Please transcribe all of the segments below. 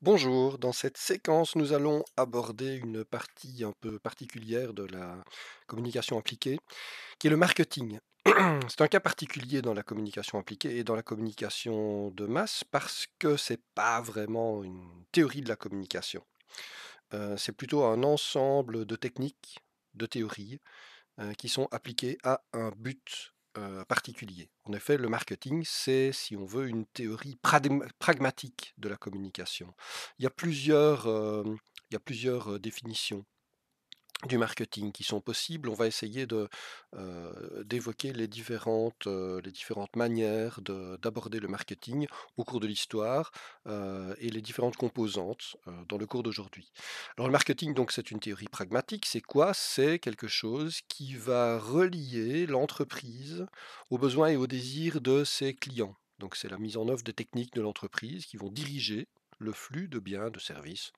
Bonjour, dans cette séquence, nous allons aborder une partie un peu particulière de la communication appliquée, qui est le marketing. C'est un cas particulier dans la communication appliquée et dans la communication de masse parce que c'est pas vraiment une théorie de la communication. Euh, c'est plutôt un ensemble de techniques, de théories, euh, qui sont appliquées à un but euh, particulier. En effet, le marketing, c'est, si on veut, une théorie pragmatique de la communication. Il y a plusieurs, euh, il y a plusieurs euh, définitions du marketing qui sont possibles. On va essayer d'évoquer les différentes, les différentes manières d'aborder le marketing au cours de l'histoire et les différentes composantes dans le cours d'aujourd'hui. Alors le marketing, donc, c'est une théorie pragmatique. C'est quoi C'est quelque chose qui va relier l'entreprise aux besoins et aux désirs de ses clients. Donc c'est la mise en œuvre des techniques de l'entreprise qui vont diriger le flux de biens, de services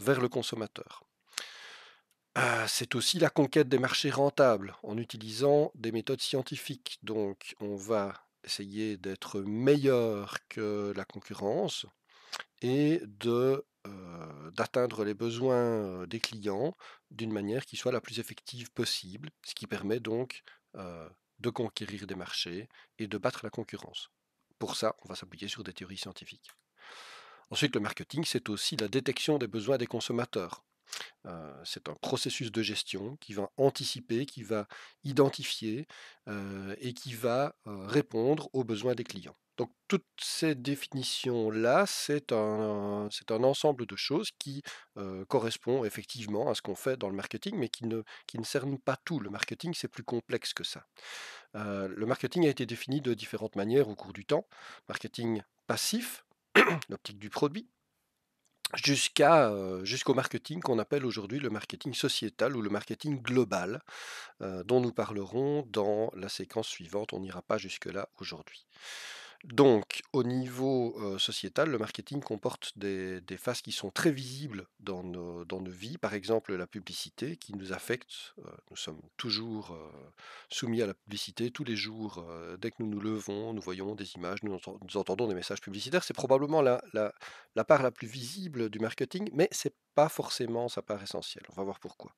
vers le consommateur. Ah, c'est aussi la conquête des marchés rentables en utilisant des méthodes scientifiques. Donc on va essayer d'être meilleur que la concurrence et de euh, d'atteindre les besoins euh, des clients d'une manière qui soit la plus effective possible, ce qui permet donc euh, de conquérir des marchés et de battre la concurrence. Pour ça, on va s'appuyer sur des théories scientifiques. Ensuite, le marketing, c'est aussi la détection des besoins des consommateurs c'est un processus de gestion qui va anticiper, qui va identifier et qui va répondre aux besoins des clients. Donc toutes ces définitions-là, c'est un, c'est un ensemble de choses qui correspond effectivement à ce qu'on fait dans le marketing, mais qui ne, qui ne pas tout. Le marketing, c'est plus complexe que ça. le marketing a été défini de différentes manières au cours du temps. Marketing passif, l'optique du produit jusqu'à jusqu'au marketing qu'on appelle aujourd'hui le marketing sociétal ou le marketing global dont nous parlerons dans la séquence suivante on n'ira pas jusque là aujourd'hui donc, au niveau sociétal, le marketing comporte des, des, phases qui sont très visibles dans nos, vies. Par exemple, la publicité qui nous affecte. nous sommes toujours soumis à la publicité tous les jours. dès que nous nous levons, nous voyons des images, nous, entendons des messages publicitaires. C'est probablement la, la, part la plus visible du marketing, mais ce n'est pas forcément sa part essentielle. On va voir pourquoi.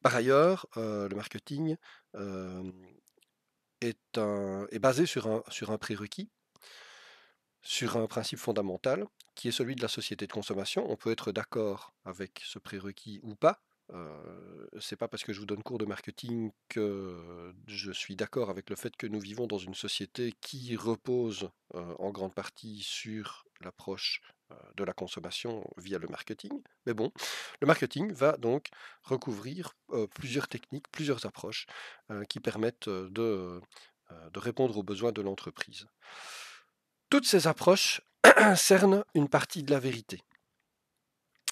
Par ailleurs, le marketing est, basé sur un prérequis, sur un principe fondamental, qui est celui de la société de consommation. On peut être d'accord avec ce prérequis ou pas, ce c'est pas parce que je vous donne cours de marketing que je suis d'accord avec le fait que nous vivons dans une société qui repose en grande partie sur l'approche de la consommation via le marketing. Mais bon, le marketing va donc recouvrir plusieurs techniques, plusieurs approches qui permettent de, de répondre aux besoins de l'entreprise. Toutes ces approches cernent une partie de la vérité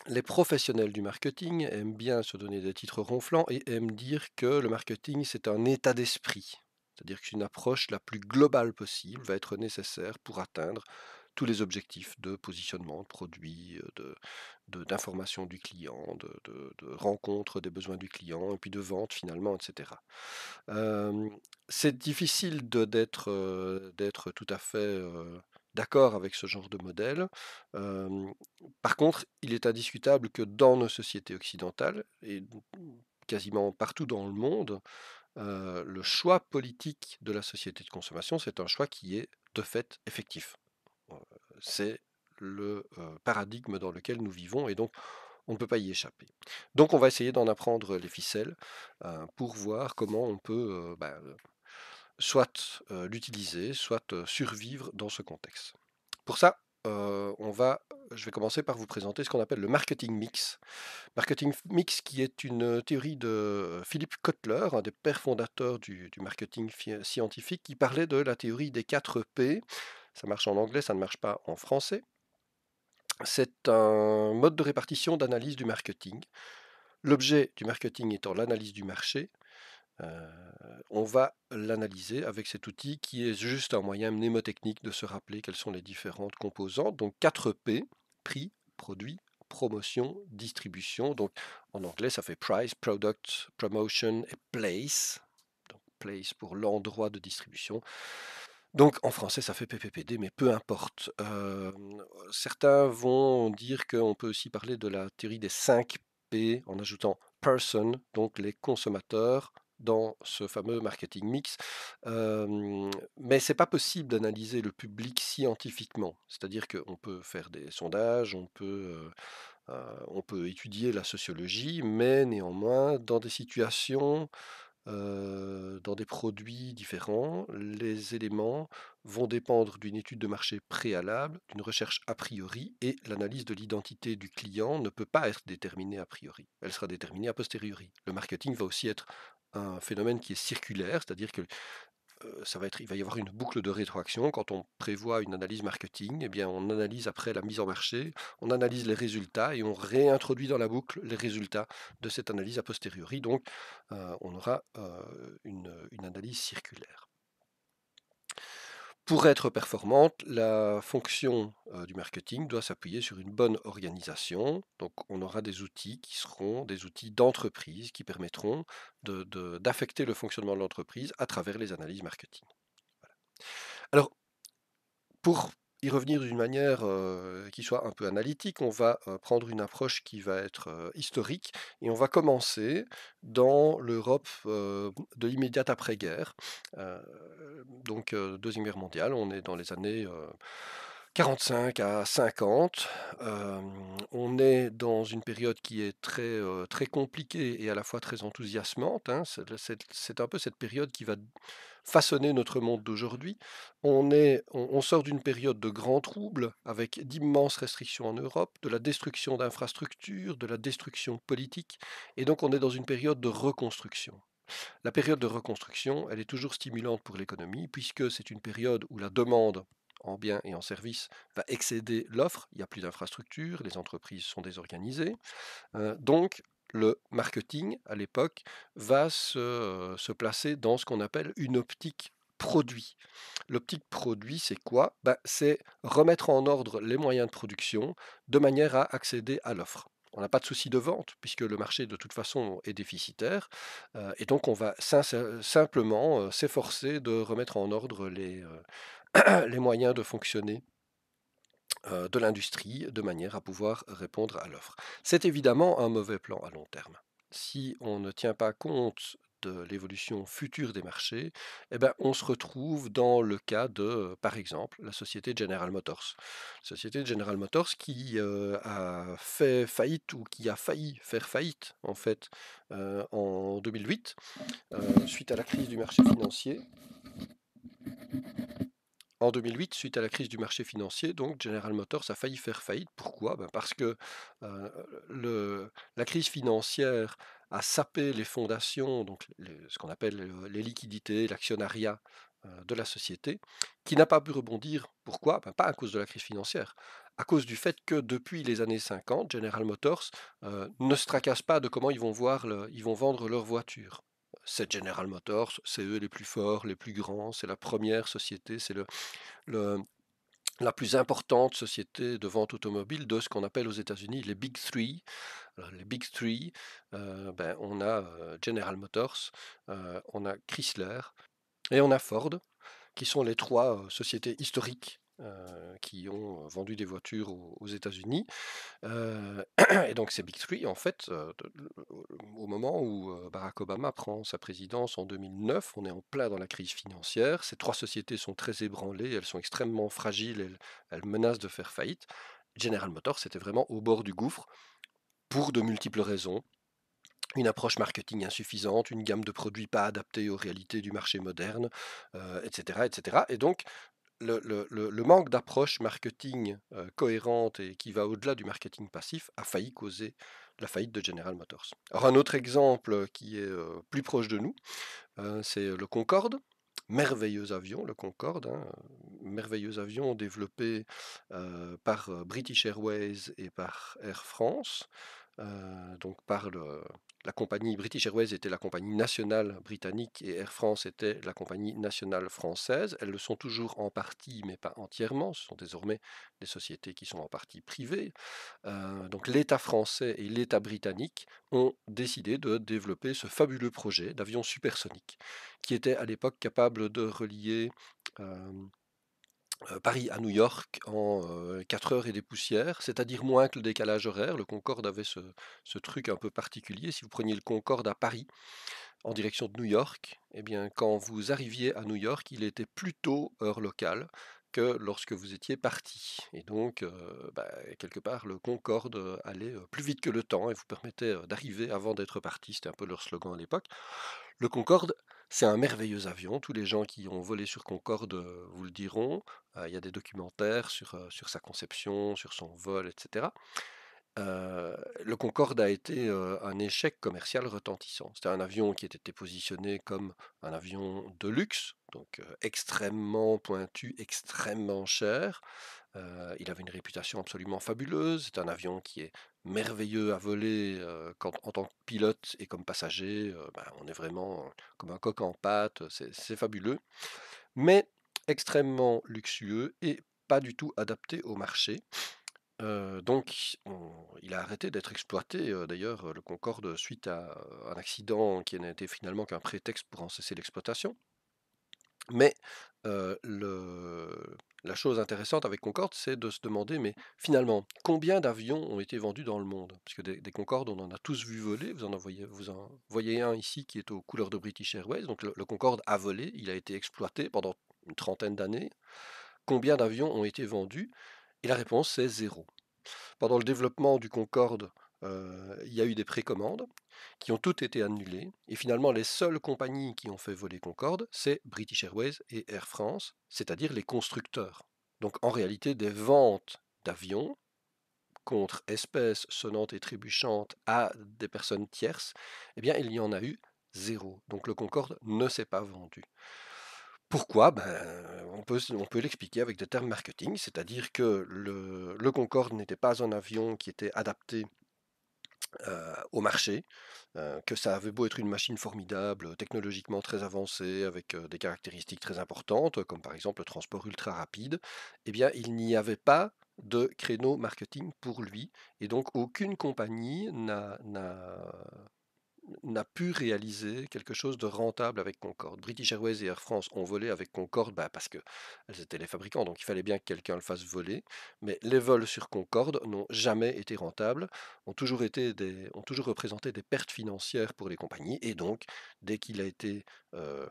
les professionnels du marketing aiment bien se donner des titres ronflants et aiment dire que le marketing, c'est un état d'esprit. C'est-à-dire qu'une approche la plus globale possible va être nécessaire pour atteindre tous les objectifs de positionnement, de produit, euh, d'information de, du client, de, de, rencontre des besoins du client, et puis de vente finalement, etc. c'est difficile euh, d'être tout à fait... Euh, d'accord avec ce genre de modèle. par contre, il est indiscutable que dans nos sociétés occidentales, et quasiment partout dans le monde, le choix politique de la société de consommation, c'est un choix qui est de fait effectif. C'est le paradigme dans lequel nous vivons et donc on ne peut pas y échapper. Donc on va essayer d'en apprendre les ficelles pour voir comment on peut bah, soit l'utiliser, soit survivre dans ce contexte. Pour ça, on va, je vais commencer par vous présenter ce qu'on appelle le marketing mix. Marketing mix qui est une théorie de Philippe Kotler, un des pères fondateurs du, du marketing scientifique, qui parlait de la théorie des 4 P. Ça marche en anglais, ça ne marche pas en français. C'est un mode de répartition d'analyse du marketing. L'objet du marketing étant l'analyse du marché, euh, on va l'analyser avec cet outil qui est juste un moyen mnémotechnique de se rappeler quelles sont les différentes composantes. Donc 4 P, prix, produit, promotion, distribution. Donc en anglais, ça fait price, product, promotion et place. Donc place pour l'endroit de distribution. Donc en français, ça fait PPPD, mais peu importe. Euh, certains vont dire qu'on peut aussi parler de la théorie des 5 P en ajoutant person, donc les consommateurs, dans ce fameux marketing mix. mais ce n'est pas possible d'analyser le public scientifiquement. C'est-à-dire qu'on peut faire des sondages, on peut, euh, on peut étudier la sociologie, mais néanmoins, dans des situations, dans des produits différents, les éléments vont dépendre d'une étude de marché préalable, d'une recherche a priori, et l'analyse de l'identité du client ne peut pas être déterminée a priori. Elle sera déterminée a posteriori. Le marketing va aussi être un phénomène qui est circulaire, c'est-à-dire que ça va être, il va y avoir une boucle de rétroaction. Quand on prévoit une analyse marketing, eh bien, on analyse après la mise en marché, on analyse les résultats et on réintroduit dans la boucle les résultats de cette analyse a posteriori. Donc, on aura une analyse circulaire. Pour être performante, la fonction euh, du marketing doit s'appuyer sur une bonne organisation. Donc on aura des outils qui seront des outils d'entreprise qui permettront d'affecter le fonctionnement de l'entreprise à travers les analyses marketing. Alors, pour revenir d'une manière qui soit un peu analytique. On va prendre une approche qui va être historique et on va commencer dans l'Europe de l'immédiate après-guerre. donc Deuxième Guerre mondiale, on est dans les années... 45 à 50. on est dans une période qui est très, très compliquée et à la fois très enthousiasmante. Hein, c'est un peu cette période qui va façonner notre monde d'aujourd'hui. On, on sort d'une période de grands troubles avec d'immenses restrictions en Europe, de la destruction d'infrastructures, de la destruction politique. Et donc on est dans une période de reconstruction. La période de reconstruction, elle est toujours stimulante pour l'économie, puisque c'est une période où la demande en biens et en services va excéder l'offre. Il n'y a plus d'infrastructures, les entreprises sont désorganisées. donc, le marketing, à l'époque, va se, placer dans ce qu'on appelle une optique produit. L'optique produit, c'est quoi ben, C'est remettre en ordre les moyens de production de manière à accéder à l'offre. On n'a pas de souci de vente puisque le marché de toute façon est déficitaire et donc on va simplement s'efforcer de remettre en ordre les, les moyens de fonctionner euh, de l'industrie de manière à pouvoir répondre à l'offre. C'est évidemment un mauvais plan à long terme. Si on ne tient pas compte de l'évolution future des marchés, eh ben, on se retrouve dans le cas de, par exemple, la société General Motors. La société General Motors qui euh, a fait faillite ou qui a failli faire faillite en fait euh, en 2008 suite à la crise du marché financier. En 2008, suite à la crise du marché financier, donc General Motors a failli faire faillite. Pourquoi ben, Parce que euh, la crise financière a sapé les fondations, donc ce qu'on appelle euh, les liquidités, l'actionnariat euh, de la société, qui n'a pas pu rebondir. Pourquoi ben, Pas à cause de la crise financière, à cause du fait que depuis les années 50, General Motors ne se tracasse pas de comment ils vont, voir ils vont vendre leurs voitures c'est General Motors, c'est eux les plus forts, les plus grands, c'est la première société, c'est le, la plus importante société de vente automobile de ce qu'on appelle aux États-Unis les Big Three. les Big Three, euh, ben, on a euh, General Motors, euh, on a Chrysler et on a Ford, qui sont les trois sociétés historiques euh, qui ont euh, vendu des voitures aux, États-Unis. Euh, et donc c'est Big Three, en fait, au moment où Barack Obama prend sa présidence en 2009, on est en plein dans la crise financière. Ces trois sociétés sont très ébranlées, elles sont extrêmement fragiles, elles, menacent de faire faillite. General Motors, c'était vraiment au bord du gouffre pour de multiples raisons une approche marketing insuffisante, une gamme de produits pas adaptée aux réalités du marché moderne, etc., etc. Et donc, le, manque d'approche marketing euh, cohérente et qui va au-delà du marketing passif a failli causer la faillite de General Motors. Alors un autre exemple euh, qui est euh, plus proche de nous, c'est le Concorde. Merveilleux avion, le Concorde, hein, merveilleux avion développé par British Airways et par Air France, donc par le, la compagnie British Airways était la compagnie nationale britannique et Air France était la compagnie nationale française. Elles le sont toujours en partie, mais pas entièrement. Ce sont désormais des sociétés qui sont en partie privées. Euh, donc l'État français et l'État britannique ont décidé de développer ce fabuleux projet d'avion supersonique qui était à l'époque capable de relier... Euh, euh, Paris à New York en 4 euh, heures et des poussières, c'est-à-dire moins que le décalage horaire. Le Concorde avait ce, truc un peu particulier. Si vous preniez le Concorde à Paris en direction de New York, eh bien, quand vous arriviez à New York, il était plutôt heure locale que lorsque vous étiez parti. Et donc, euh, bah, quelque part, le Concorde allait plus vite que le temps et vous permettait d'arriver avant d'être parti. C'était un peu leur slogan à l'époque. Le Concorde c'est un merveilleux avion. Tous les gens qui ont volé sur Concorde euh, vous le diront. Euh, il y a des documentaires sur, euh, sur sa conception, sur son vol, etc. le Concorde a été un échec commercial retentissant. C'était un avion qui était positionné comme un avion de luxe, donc extrêmement pointu, extrêmement cher, euh, il avait une réputation absolument fabuleuse. C'est un avion qui est merveilleux à voler euh, quand, en tant que pilote et comme passager. Euh, ben, on est vraiment comme un coq en pâte. C'est fabuleux. Mais extrêmement luxueux et pas du tout adapté au marché. donc, il a arrêté d'être exploité. D'ailleurs, le Concorde, suite à un accident qui n'était finalement qu'un prétexte pour en cesser l'exploitation. Mais le, la chose intéressante avec Concorde, c'est de se demander, mais finalement, combien d'avions ont été vendus dans le monde Parce que des, Concorde, on en a tous vu voler. Vous en, voyez, vous un ici qui est aux couleurs de British Airways. Donc le, le Concorde a volé, il a été exploité pendant une trentaine d'années. Combien d'avions ont été vendus Et la réponse, c'est zéro. Pendant le développement du Concorde, euh, il y a eu des précommandes qui ont toutes été annulées. Et finalement, les seules compagnies qui ont fait voler Concorde, c'est British Airways et Air France, c'est-à-dire les constructeurs. Donc en réalité, des ventes d'avions contre espèces sonnantes et trébuchantes à des personnes tierces, eh bien, il y en a eu zéro. Donc le Concorde ne s'est pas vendu. Pourquoi ben, On peut, l'expliquer avec des termes marketing, c'est-à-dire que le Concorde n'était pas un avion qui était adapté euh, au marché, euh, que ça avait beau être une machine formidable, euh, technologiquement très avancée, avec des caractéristiques très importantes, comme par exemple le transport ultra rapide, eh bien il n'y avait pas de créneau marketing pour lui, et donc aucune compagnie n'a n'a pu réaliser quelque chose de rentable avec Concorde. British Airways et Air France ont volé avec Concorde bah parce qu'elles étaient les fabricants, donc il fallait bien que quelqu'un le fasse voler. Mais les vols sur Concorde n'ont jamais été rentables, ont toujours, été des, ont toujours représenté des pertes financières pour les compagnies. Et donc, dès qu'il a été euh,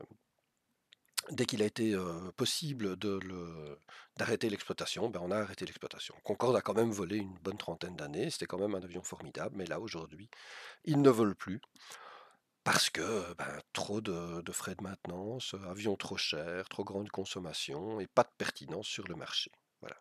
dès qu'il a été possible d'arrêter l'exploitation, ben, on a arrêté l'exploitation. Concorde a quand même volé une bonne trentaine d'années, c'était quand même un avion formidable, mais là aujourd'hui, il ne vole plus. Parce que ben, trop de, de, frais de maintenance, avion trop cher, trop grande consommation et pas de pertinence sur le marché. Voilà.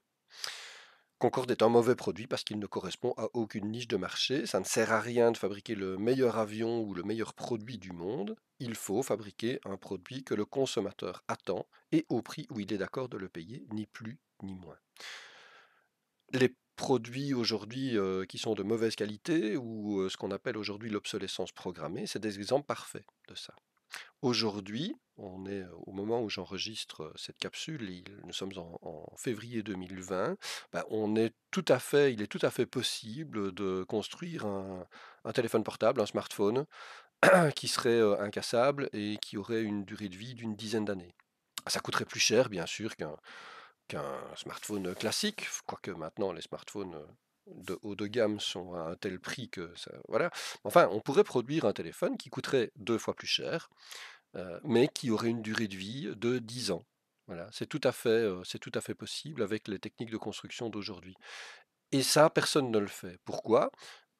Concorde est un mauvais produit parce qu'il ne correspond à aucune niche de marché. Ça ne sert à rien de fabriquer le meilleur avion ou le meilleur produit du monde. Il faut fabriquer un produit que le consommateur attend et au prix où il est d'accord de le payer, ni plus ni moins. Les produits aujourd'hui euh, qui sont de mauvaise qualité ou euh, ce qu'on appelle aujourd'hui l'obsolescence programmée, c'est des exemples parfaits de ça. Aujourd'hui, on est au moment où j'enregistre cette capsule, nous sommes en, février 2020. Ben, on est tout à fait, il est tout à fait possible de construire un, téléphone portable, un smartphone qui serait incassable et qui aurait une durée de vie d'une dizaine d'années. Ça coûterait plus cher, bien sûr, qu'un qu'un smartphone classique, quoique maintenant les smartphones de haut de gamme sont à un tel prix que ça, voilà. Enfin, on pourrait produire un téléphone qui coûterait deux fois plus cher, euh, mais qui aurait une durée de vie de 10 ans. Voilà, c'est tout à fait, euh, c'est tout à fait possible avec les techniques de construction d'aujourd'hui. Et ça, personne ne le fait. Pourquoi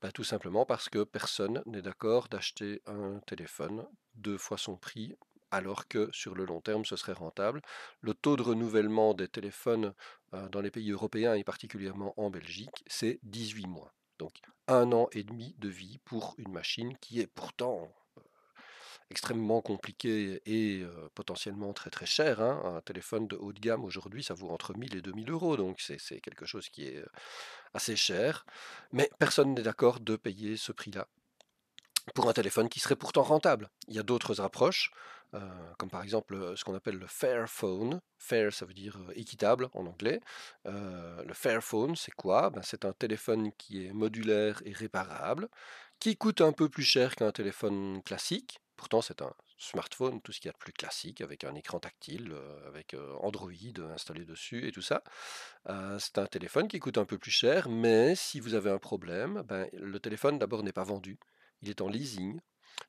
bah, Tout simplement parce que personne n'est d'accord d'acheter un téléphone deux fois son prix alors que sur le long terme, ce serait rentable. Le taux de renouvellement des téléphones euh, dans les pays européens et particulièrement en Belgique, c'est 18 mois. Donc un an et demi de vie pour une machine qui est pourtant euh, extrêmement compliquée et euh, potentiellement très très chère. Hein. Un téléphone de haut de gamme aujourd'hui, ça vaut entre 1000 et 2000 euros, donc c'est quelque chose qui est assez cher. Mais personne n'est d'accord de payer ce prix-là pour un téléphone qui serait pourtant rentable. Il y a d'autres approches, euh, comme par exemple euh, ce qu'on appelle le fair phone. Fair, ça veut dire euh, équitable en anglais. le fair phone, c'est quoi ben, C'est un téléphone qui est modulaire et réparable, qui coûte un peu plus cher qu'un téléphone classique. Pourtant, c'est un smartphone, tout ce qu'il y a de plus classique, avec un écran tactile, avec Android installé dessus et tout ça. c'est un téléphone qui coûte un peu plus cher, mais si vous avez un problème, ben, le téléphone d'abord n'est pas vendu. Il est en leasing,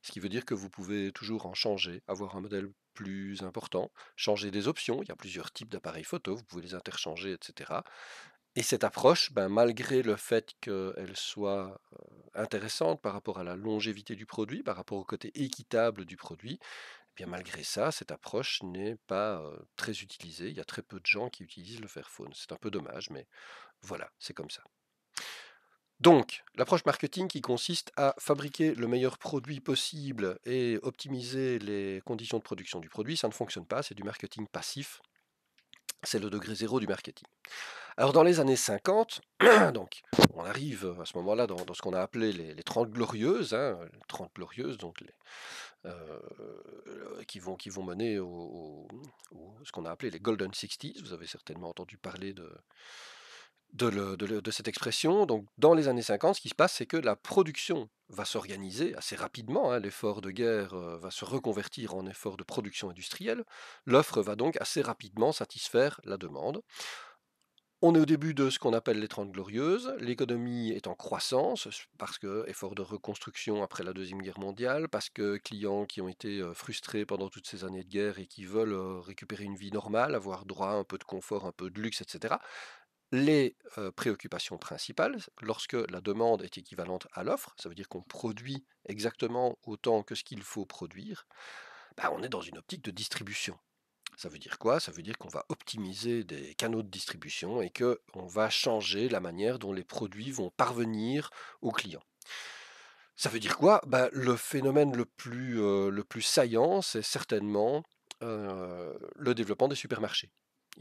ce qui veut dire que vous pouvez toujours en changer, avoir un modèle plus important, changer des options, il y a plusieurs types d'appareils photo, vous pouvez les interchanger, etc. Et cette approche, ben, malgré le fait qu'elle soit euh, intéressante par rapport à la longévité du produit, par rapport au côté équitable du produit, eh bien malgré ça, cette approche n'est pas euh, très utilisée. Il y a très peu de gens qui utilisent le Fairphone. C'est un peu dommage, mais voilà, c'est comme ça. Donc, l'approche marketing qui consiste à fabriquer le meilleur produit possible et optimiser les conditions de production du produit, ça ne fonctionne pas, c'est du marketing passif, c'est le degré zéro du marketing. Alors dans les années 50, donc, on arrive à ce moment-là dans, ce qu'on a appelé les, 30 glorieuses, hein, les 30 glorieuses, donc les, euh, qui, vont, qui vont mener au, ce qu'on a appelé les Golden 60s. Vous avez certainement entendu parler de, de, cette expression. Donc, dans les années 50, ce qui se passe, c'est que la production va s'organiser assez rapidement. Hein. L'effort de guerre euh, va se reconvertir en effort de production industrielle. L'offre va donc assez rapidement satisfaire la demande. On est au début de ce qu'on appelle les Trente Glorieuses. L'économie est en croissance parce que effort de reconstruction après la Deuxième Guerre mondiale, parce que clients qui ont été euh, frustrés pendant toutes ces années de guerre et qui veulent euh, récupérer une vie normale, avoir droit à un peu de confort, un peu de luxe, etc les préoccupations principales. Lorsque la demande est équivalente à l'offre, ça veut dire qu'on produit exactement autant que ce qu'il faut produire, bah, on est dans une optique de distribution. Ça veut dire quoi Ça veut dire qu'on va optimiser des canaux de distribution et qu'on va changer la manière dont les produits vont parvenir aux clients. Ça veut dire quoi bah, Le phénomène le plus, le plus saillant, c'est certainement le développement des supermarchés.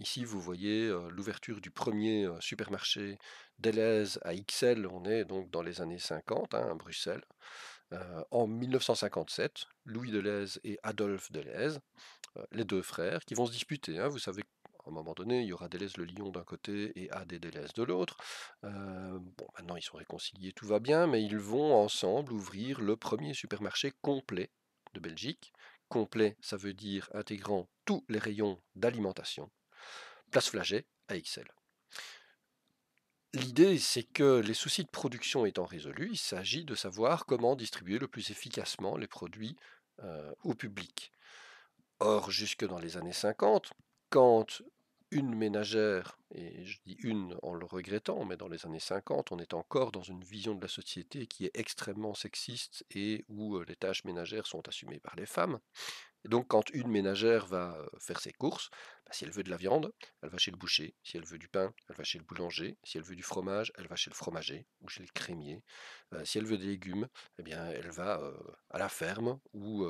Ici, vous voyez l'ouverture du premier supermarché Deleuze à XL, On est donc dans les années 50 hein, à Bruxelles. en 1957, Louis Deleuze et Adolphe Deleuze, les deux frères, qui vont se disputer. Hein. vous savez qu'à un moment donné, il y aura Deleuze le Lion d'un côté et AD Deleuze de l'autre. bon, maintenant ils sont réconciliés, tout va bien, mais ils vont ensemble ouvrir le premier supermarché complet de Belgique. Complet, ça veut dire intégrant tous les rayons d'alimentation place flagée à Excel. L'idée, c'est que les soucis de production étant résolus, il s'agit de savoir comment distribuer le plus efficacement les produits euh, au public. Or, jusque dans les années 50, quand une ménagère, et je dis une en le regrettant, mais dans les années 50, on est encore dans une vision de la société qui est extrêmement sexiste et où euh, les tâches ménagères sont assumées par les femmes, donc, quand une ménagère va faire ses courses, bah, si elle veut de la viande, elle va chez le boucher. Si elle veut du pain, elle va chez le boulanger. Si elle veut du fromage, elle va chez le fromager ou chez le crémier. si elle veut des légumes, eh bien, elle va à la ferme ou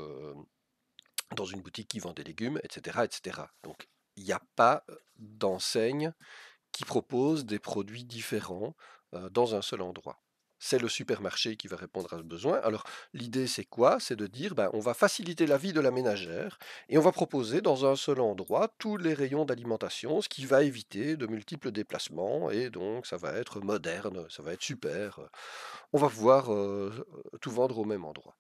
dans une boutique qui vend des légumes, etc., etc. Donc, il n'y a pas d'enseigne qui propose des produits différents dans un seul endroit c'est le supermarché qui va répondre à ce besoin. Alors l'idée c'est quoi C'est de dire ben, on va faciliter la vie de la ménagère et on va proposer dans un seul endroit tous les rayons d'alimentation, ce qui va éviter de multiples déplacements et donc ça va être moderne, ça va être super. On va pouvoir euh, tout vendre au même endroit.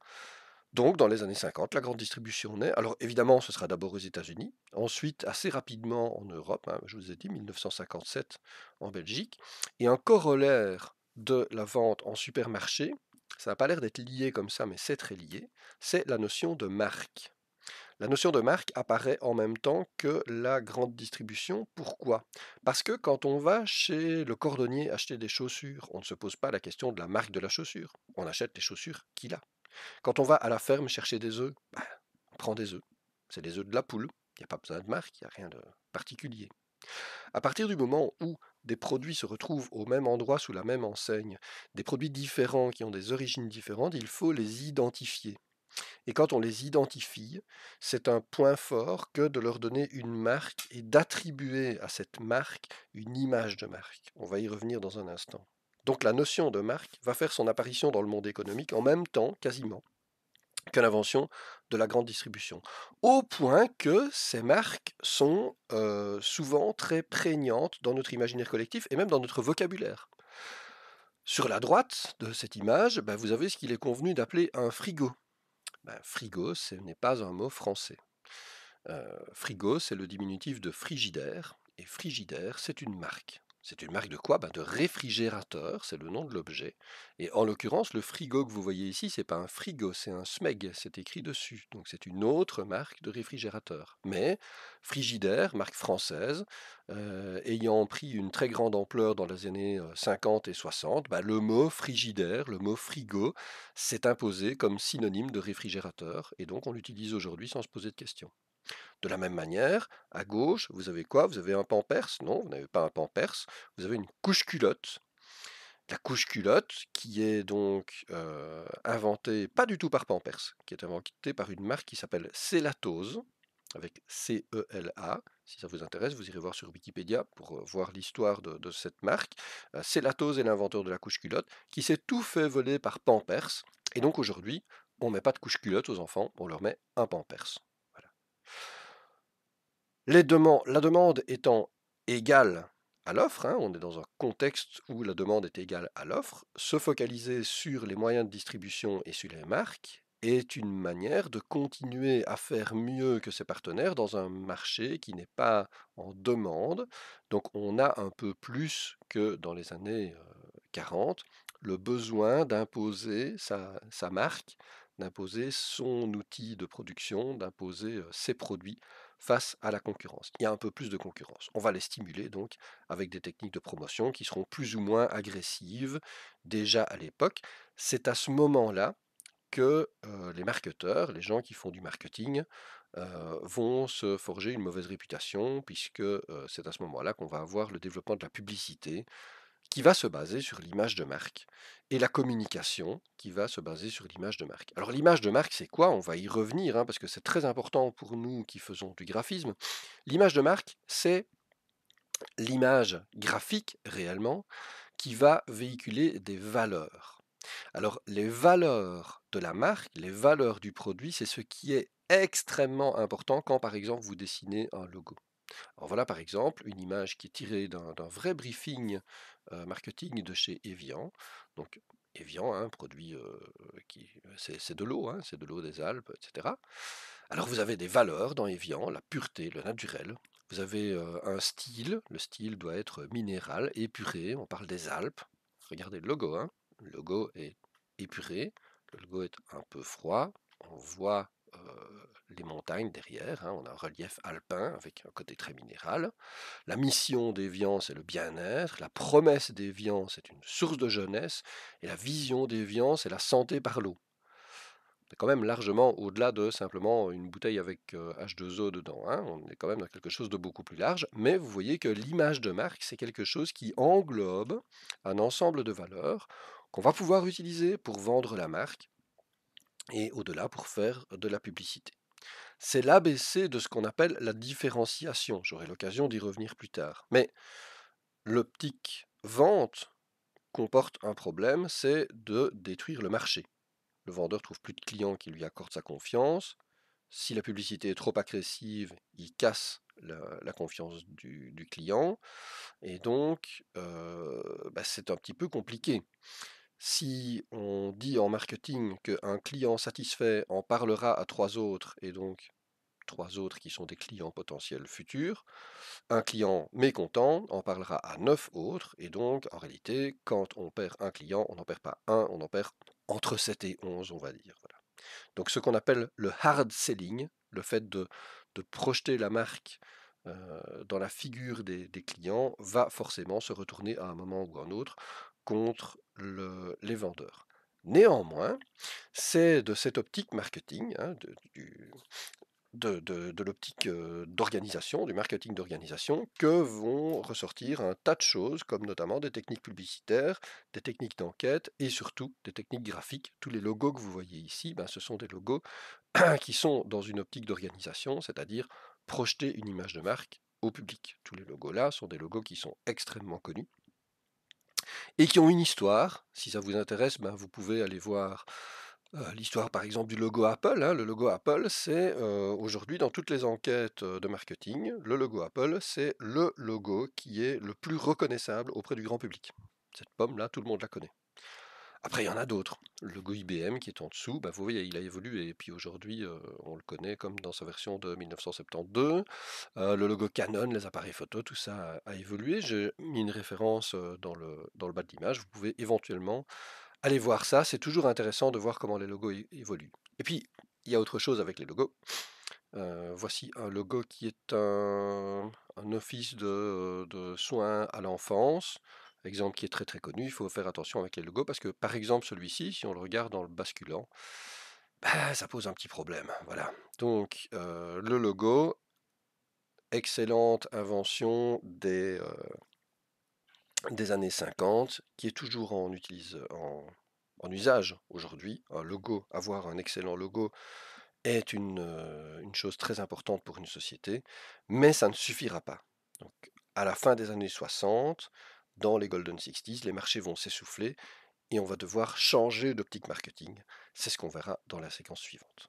Donc, dans les années 50, la grande distribution naît. Alors, évidemment, ce sera d'abord aux États-Unis, ensuite assez rapidement en Europe, hein, je vous ai dit, 1957 en Belgique. Et un corollaire de la vente en supermarché, ça n'a pas l'air d'être lié comme ça, mais c'est très lié, c'est la notion de marque. La notion de marque apparaît en même temps que la grande distribution. Pourquoi Parce que quand on va chez le cordonnier acheter des chaussures, on ne se pose pas la question de la marque de la chaussure. On achète les chaussures qu'il a. Quand on va à la ferme chercher des œufs, bah, on prend des œufs. C'est des œufs de la poule. Il n'y a pas besoin de marque, il n'y a rien de particulier. À partir du moment où des produits se retrouvent au même endroit sous la même enseigne, des produits différents qui ont des origines différentes, il faut les identifier. Et quand on les identifie, c'est un point fort que de leur donner une marque et d'attribuer à cette marque une image de marque. On va y revenir dans un instant. Donc la notion de marque va faire son apparition dans le monde économique en même temps, quasiment, qu'à l'invention de la grande distribution. Au point que ces marques sont souvent très prégnantes dans notre imaginaire collectif et même dans notre vocabulaire. Sur la droite de cette image, bah, vous avez ce qu'il est convenu d'appeler un frigo. Bah, frigo, ce n'est pas un mot français. frigo, c'est le diminutif de frigidaire, et frigidaire, c'est une marque. C'est une marque de quoi ben, De réfrigérateur, c'est le nom de l'objet. Et en l'occurrence, le frigo que vous voyez ici, c'est pas un frigo, c'est un Smeg, c'est écrit dessus. Donc c'est une autre marque de réfrigérateur. Mais Frigidaire, marque française, euh, ayant pris une très grande ampleur dans les années 50 euh, et 60, ben, le mot frigidaire, le mot frigo, s'est imposé comme synonyme de réfrigérateur. Et donc on l'utilise aujourd'hui sans se poser de questions. De la même manière, à gauche, vous avez quoi Vous avez un pan Non, vous n'avez pas un pan perse. Vous avez une couche culotte. La couche culotte qui est donc inventée, pas du tout par pan qui est inventée par une marque qui s'appelle Celatose, avec C-E-L-A. Si ça vous intéresse, vous irez voir sur Wikipédia pour voir l'histoire de, cette marque. Celatose est l'inventeur de la couche culotte qui s'est tout fait voler par pan Et donc aujourd'hui, on ne met pas de couche culotte aux enfants, on leur met un pan perse la demande étant égale à l'offre, hein, on est dans un contexte où la demande est égale à l'offre, se focaliser sur les moyens de distribution et sur les marques est une manière de continuer à faire mieux que ses partenaires dans un marché qui n'est pas en demande. Donc on a un peu plus que dans les années 40 euh, le besoin d'imposer sa marque, d'imposer son outil de production, d'imposer euh, ses produits face à la concurrence. Il y a un peu plus de concurrence. On va les stimuler donc avec des techniques de promotion qui seront plus ou moins agressives déjà à l'époque. C'est à ce moment-là que euh, les marketeurs, les gens qui font du marketing, euh, vont se forger une mauvaise réputation, puisque euh, c'est à ce moment-là qu'on va avoir le développement de la publicité, qui va se baser sur l'image de marque et la communication qui va se baser sur l'image de marque. Alors l'image de marque, c'est quoi On va y revenir hein, parce que c'est très important pour nous qui faisons du graphisme. L'image de marque, c'est l'image graphique réellement qui va véhiculer des valeurs. Alors les valeurs de la marque, les valeurs du produit, c'est ce qui est extrêmement important quand par exemple vous dessinez un logo. Alors voilà par exemple une image qui est tirée d'un vrai briefing euh, marketing de chez Evian. Donc Evian, un hein, produit euh, qui euh, c'est de l'eau, hein, c'est de l'eau des Alpes, etc. Alors vous avez des valeurs dans Evian, la pureté, le naturel. Vous avez un style, le style doit être minéral, épuré. On parle des Alpes. Regardez le logo, hein. le logo est épuré, le logo est un peu froid. On voit euh, les montagnes derrière. Hein, on a un relief alpin avec un côté très minéral. La mission des viands, c'est le bien-être. La promesse des viands, c'est une source de jeunesse. Et la vision des viands, c'est la santé par l'eau. C'est quand même largement au-delà de simplement une bouteille avec H2O euh, dedans. Hein, on est quand même dans quelque chose de beaucoup plus large. Mais vous voyez que l'image de marque, c'est quelque chose qui englobe un ensemble de valeurs qu'on va pouvoir utiliser pour vendre la marque, et au-delà pour faire de la publicité. C'est l'ABC de ce qu'on appelle la différenciation. J'aurai l'occasion d'y revenir plus tard. Mais l'optique vente comporte un problème, c'est de détruire le marché. Le vendeur trouve plus de clients qui lui accordent sa confiance. Si la publicité est trop agressive, il casse la, confiance du, client. Et donc, euh, bah, c'est un petit peu compliqué. Si on dit en marketing qu'un client satisfait en parlera à trois autres, et donc trois autres qui sont des clients potentiels futurs, un client mécontent en parlera à neuf autres, et donc en réalité, quand on perd un client, on n'en perd pas un, on en perd entre 7 et 11, on va dire. Donc ce qu'on appelle le hard selling, le fait de, projeter la marque euh, dans la figure des, des, clients, va forcément se retourner à un moment ou à un autre contre les vendeurs. Néanmoins, c'est de cette optique marketing, hein, de, du, l'optique euh, d'organisation, du marketing d'organisation, que vont ressortir un tas de choses, comme notamment des techniques publicitaires, des techniques d'enquête et surtout des techniques graphiques. Tous les logos que vous voyez ici, ben, ce sont des logos qui sont dans une optique d'organisation, c'est-à-dire projeter une image de marque au public. Tous les logos là sont des logos qui sont extrêmement connus et qui ont une histoire. Si ça vous intéresse, ben, vous pouvez aller voir euh, l'histoire par exemple du logo Apple. Hein. Le logo Apple, c'est euh, aujourd'hui dans toutes les enquêtes euh, de marketing, le logo Apple, c'est le logo qui est le plus reconnaissable auprès du grand public. Cette pomme-là, tout le monde la connaît. Après, il y en a d'autres. Le logo IBM qui est en dessous, bah, vous voyez, il a évolué. Et puis aujourd'hui, on le connaît comme dans sa version de 1972. le logo Canon, les appareils photo, tout ça a, évolué. J'ai mis une référence dans le, bas de l'image. Vous pouvez éventuellement aller voir ça. C'est toujours intéressant de voir comment les logos évoluent. Et puis, il y a autre chose avec les logos. voici un logo qui est un, office de soins à l'enfance. Exemple qui est très très connu, il faut faire attention avec les logos parce que par exemple celui-ci, si on le regarde dans le basculant, bah, ça pose un petit problème. Voilà. Donc euh, le logo, excellente invention des, euh, des années 50, qui est toujours en, en, usage aujourd'hui. Un logo, avoir un excellent logo est une, euh, une chose très importante pour une société, mais ça ne suffira pas. Donc à la fin des années 60, dans les Golden 60s, les marchés vont s'essouffler et on va devoir changer d'optique marketing. C'est ce qu'on verra dans la séquence suivante.